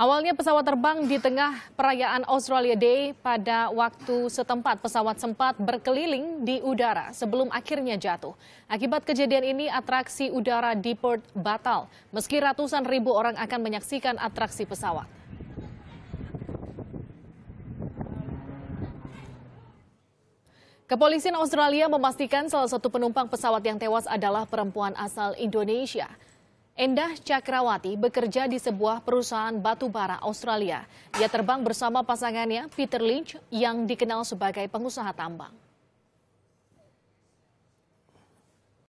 Awalnya pesawat terbang di tengah perayaan Australia Day pada waktu setempat pesawat sempat berkeliling di udara sebelum akhirnya jatuh. Akibat kejadian ini atraksi udara di Perth batal meski ratusan ribu orang akan menyaksikan atraksi pesawat. Kepolisian Australia memastikan salah satu penumpang pesawat yang tewas adalah perempuan asal Indonesia. Endah Cakrawati bekerja di sebuah perusahaan batu bara Australia. Dia terbang bersama pasangannya Peter Lynch yang dikenal sebagai pengusaha tambang.